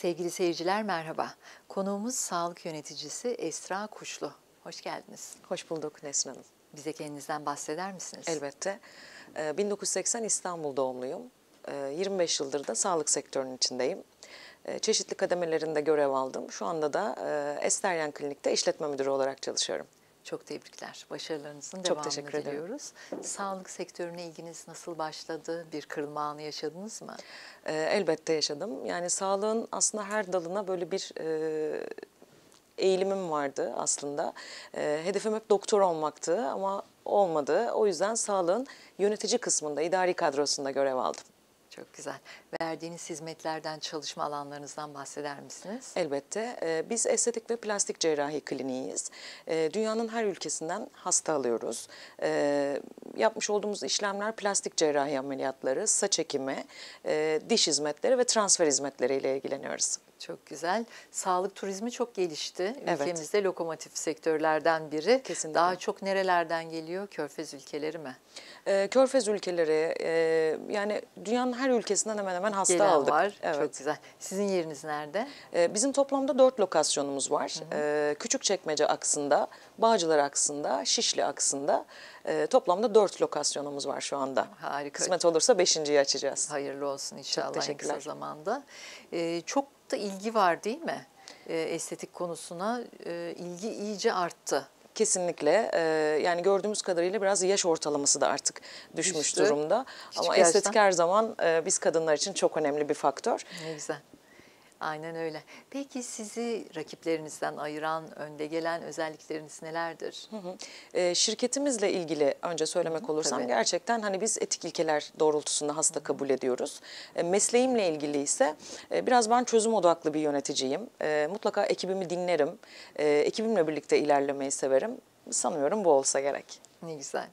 Sevgili seyirciler merhaba. Konuğumuz sağlık yöneticisi Esra Kuşlu. Hoş geldiniz. Hoş bulduk Nesrin Hanım. Bize kendinizden bahseder misiniz? Elbette. 1980 ee, İstanbul doğumluyum. 25 ee, yıldır da sağlık sektörünün içindeyim. Ee, çeşitli kademelerinde görev aldım. Şu anda da e, Esteryan Klinik'te işletme müdürü olarak çalışıyorum. Çok tebrikler. Başarılarınızın Çok devamını teşekkür ederim. diliyoruz. Sağlık sektörüne ilginiz nasıl başladı? Bir kırılma anı yaşadınız mı? E, elbette yaşadım. Yani sağlığın aslında her dalına böyle bir e, eğilimim vardı aslında. E, hedefim hep doktor olmaktı ama olmadı. O yüzden sağlığın yönetici kısmında, idari kadrosunda görev aldım. Çok güzel. Verdiğiniz hizmetlerden, çalışma alanlarınızdan bahseder misiniz? Elbette. Ee, biz estetik ve plastik cerrahi kliniğiyiz. Ee, dünyanın her ülkesinden hasta alıyoruz. Ee, yapmış olduğumuz işlemler plastik cerrahi ameliyatları, saç ekimi, e, diş hizmetleri ve transfer hizmetleriyle ilgileniyoruz. Çok güzel. Sağlık turizmi çok gelişti. Evet. Ülkemizde lokomotif sektörlerden biri. Kesinlikle. Daha çok nerelerden geliyor? Körfez ülkeleri mi? Ee, Körfez ülkeleri e, yani dünyanın her ülkesinden hemen hemen hasta Gelen aldık. var. Evet. Çok güzel. Sizin yeriniz nerede? Ee, bizim toplamda dört lokasyonumuz var. Hı ee, Küçükçekmece aksında, Bağcılar aksında, Şişli aksında e, toplamda dört lokasyonumuz var şu anda. Harika. Kısmet olursa beşinciyi açacağız. Hayırlı olsun inşallah çok en kısa zamanda. Ee, çok da ilgi var değil mi? E, estetik konusuna e, ilgi iyice arttı. Kesinlikle e, yani gördüğümüz kadarıyla biraz yaş ortalaması da artık düşmüş Düştü. durumda. Küçük Ama yaştan. estetik her zaman e, biz kadınlar için çok önemli bir faktör. Ne güzel. Aynen öyle. Peki sizi rakiplerinizden ayıran, önde gelen özellikleriniz nelerdir? Hı hı. E, şirketimizle ilgili önce söylemek hı hı, olursam tabii. gerçekten hani biz etik ilkeler doğrultusunda hasta hı hı. kabul ediyoruz. E, mesleğimle ilgili ise e, biraz ben çözüm odaklı bir yöneticiyim. E, mutlaka ekibimi dinlerim. E, ekibimle birlikte ilerlemeyi severim. Sanıyorum bu olsa gerek. Ne güzel.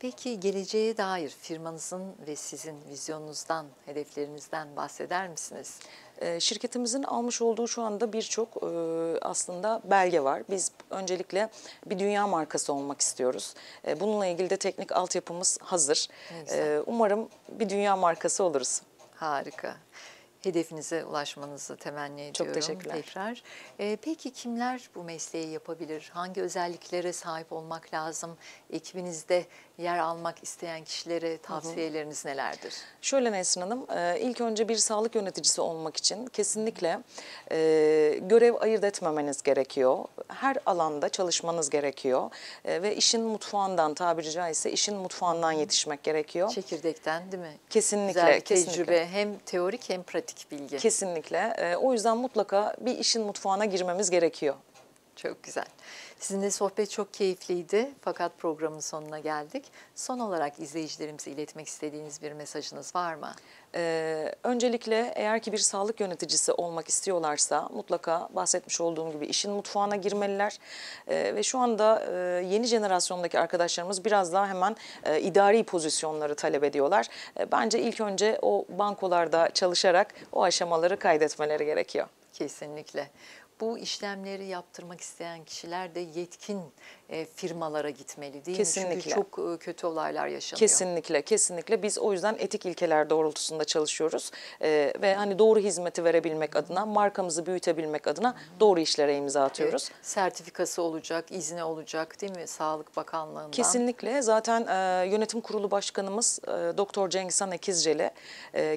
Peki geleceğe dair firmanızın ve sizin vizyonunuzdan, hedeflerinizden bahseder misiniz? Ee, şirketimizin almış olduğu şu anda birçok e, aslında belge var. Biz öncelikle bir dünya markası olmak istiyoruz. E, bununla ilgili de teknik altyapımız hazır. E, umarım bir dünya markası oluruz. Harika hedefinize ulaşmanızı temenni ediyorum. Çok teşekkürler. Tekrar. E, peki kimler bu mesleği yapabilir? Hangi özelliklere sahip olmak lazım? Ekibinizde yer almak isteyen kişilere tavsiyeleriniz Hı -hı. nelerdir? Şöyle Nesrin Hanım, e, ilk önce bir sağlık yöneticisi olmak için kesinlikle e, görev ayırt etmemeniz gerekiyor. Her alanda çalışmanız gerekiyor e, ve işin mutfağından tabiri caizse işin mutfağından yetişmek gerekiyor. Çekirdekten değil mi? Kesinlikle. Güzel kesinlikle. tecrübe hem teorik hem pratik pratik bilgi. Kesinlikle. Ee, o yüzden mutlaka bir işin mutfağına girmemiz gerekiyor. Çok güzel. Sizinle sohbet çok keyifliydi fakat programın sonuna geldik. Son olarak izleyicilerimize iletmek istediğiniz bir mesajınız var mı? Ee, öncelikle eğer ki bir sağlık yöneticisi olmak istiyorlarsa mutlaka bahsetmiş olduğum gibi işin mutfağına girmeliler. Ee, ve şu anda e, yeni jenerasyondaki arkadaşlarımız biraz daha hemen e, idari pozisyonları talep ediyorlar. E, bence ilk önce o bankolarda çalışarak o aşamaları kaydetmeleri gerekiyor. Kesinlikle. Bu işlemleri yaptırmak isteyen kişiler de yetkin e, firmalara gitmeli değil kesinlikle. mi? Çünkü çok e, kötü olaylar yaşanıyor. Kesinlikle, kesinlikle. Biz o yüzden etik ilkeler doğrultusunda çalışıyoruz. E, ve hani doğru hizmeti verebilmek adına, markamızı büyütebilmek adına doğru işlere imza atıyoruz. E, sertifikası olacak, izni olacak değil mi Sağlık Bakanlığı'ndan? Kesinlikle. Zaten yönetim kurulu başkanımız Doktor Cengizhan Ekizceli,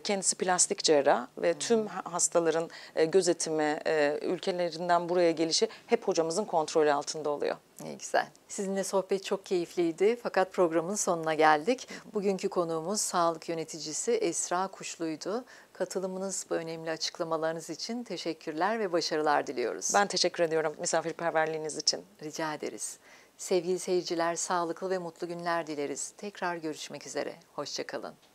kendisi plastik cerrah ve tüm hastaların e, gözetim eğitimi, e, ülkelerinden buraya gelişi hep hocamızın kontrolü altında oluyor. Ne güzel. Sizinle sohbet çok keyifliydi fakat programın sonuna geldik. Bugünkü konuğumuz sağlık yöneticisi Esra Kuşlu'ydu. Katılımınız bu önemli açıklamalarınız için teşekkürler ve başarılar diliyoruz. Ben teşekkür ediyorum misafirperverliğiniz için. Rica ederiz. Sevgili seyirciler sağlıklı ve mutlu günler dileriz. Tekrar görüşmek üzere. Hoşçakalın.